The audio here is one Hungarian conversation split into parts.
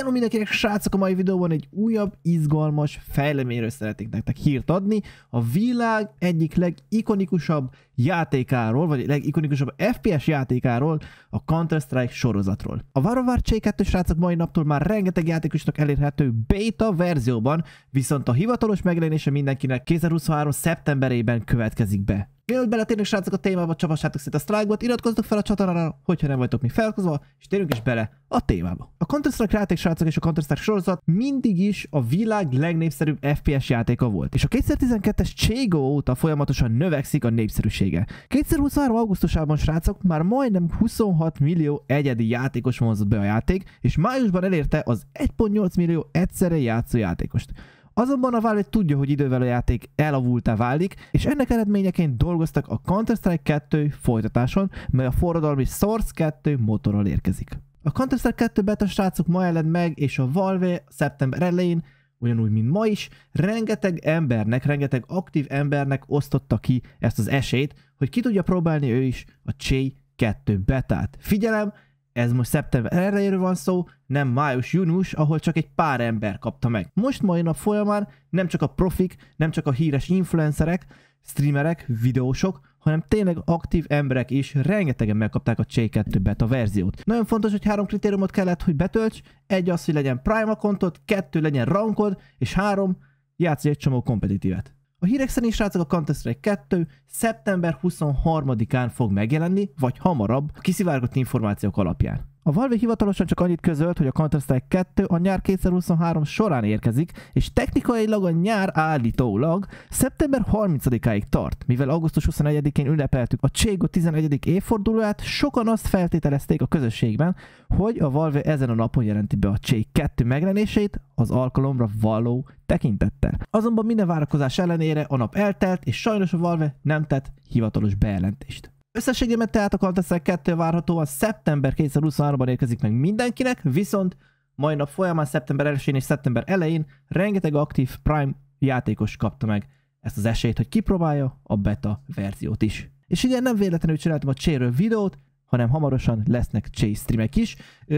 Hello mindenkinek, srácok! A mai videóban egy újabb, izgalmas fejleményről szeretnék nektek hírt adni. A világ egyik legikonikusabb játékáról, vagy legikonikusabb FPS játékáról, a Counter-Strike sorozatról. A Varovar C2 srácok mai naptól már rengeteg játékosnak elérhető beta verzióban, viszont a hivatalos megjelenése mindenkinek 2023. szeptemberében következik be. Mielőtt beletérünk srácok a témába, csapassátok szét a strike-ot, iratkozzatok fel a csatornára, hogyha nem vagytok még felkozva, és térjünk is bele a témába. A Counter-Strike játék srácok és a Counter-Strike sorozat mindig is a világ legnépszerűbb FPS játéka volt, és a 2012-es Chego óta folyamatosan növekszik a népszerűsége. 2023. augusztusában srácok már majdnem 26 millió egyedi játékos vonzott be a játék, és májusban elérte az 1.8 millió egyszerre játszó játékost. Azonban a Valve tudja, hogy idővel a játék elavultá válik, és ennek eredményeként dolgoztak a Counter-Strike 2 folytatáson, mely a forradalmi Source 2 motorral érkezik. A Counter-Strike 2 beta srácok ma jelent meg, és a Valve szeptember elején ugyanúgy, mint ma is, rengeteg embernek, rengeteg aktív embernek osztotta ki ezt az esélyt, hogy ki tudja próbálni ő is a Chay 2 betát. Figyelem, ez most szeptember elejéről van szó, nem május-június, ahol csak egy pár ember kapta meg. Most mai nap folyamán nem csak a profik, nem csak a híres influencerek, streamerek, videósok, hanem tényleg aktív emberek is rengetegen megkapták a c 2 beta verziót. Nagyon fontos, hogy három kritériumot kellett, hogy betölts. Egy az, hogy legyen Prime akontod, kettő legyen rankod, és három, játsz egy csomó kompetitívet. A hírek szerint srácok a Counter-Strike 2 szeptember 23-án fog megjelenni, vagy hamarabb, a kiszivárgott információk alapján. A Valve hivatalosan csak annyit közölt, hogy a Counter-Strike 2 a nyár 2023 során érkezik, és technikailag a nyár állítólag szeptember 30-áig tart. Mivel augusztus 21-én ünnepeltük a Cségo 11. évfordulóját, sokan azt feltételezték a közösségben, hogy a Valve ezen a napon jelenti be a Cség 2 megrenését az alkalomra való tekintettel. Azonban minden várakozás ellenére a nap eltelt, és sajnos a Valve nem tett hivatalos bejelentést. Összességében tehát a Counter-Strike 2 várhatóan szeptember 2023-ban érkezik meg mindenkinek, viszont majd nap folyamán szeptember 1 és szeptember elején rengeteg aktív Prime játékos kapta meg ezt az esélyt, hogy kipróbálja a beta verziót is. És igen, nem véletlenül csináltam a Cséről videót, hanem hamarosan lesznek Csé streamek is.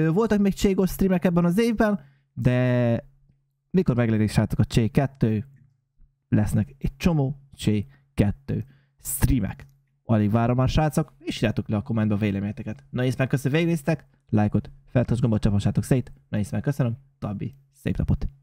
Voltak még Cségos streamek ebben az évben, de mikor megjelenik srácok a Csé 2, lesznek egy csomó Csé 2 streamek. Alig várom a srácok, és írjátok le a kommentbe a véleményeteket. Na és megköszönöm, végignéztek, lájkot, feltos gombot csapassátok szét, na és megköszönöm, tabbi, szép napot!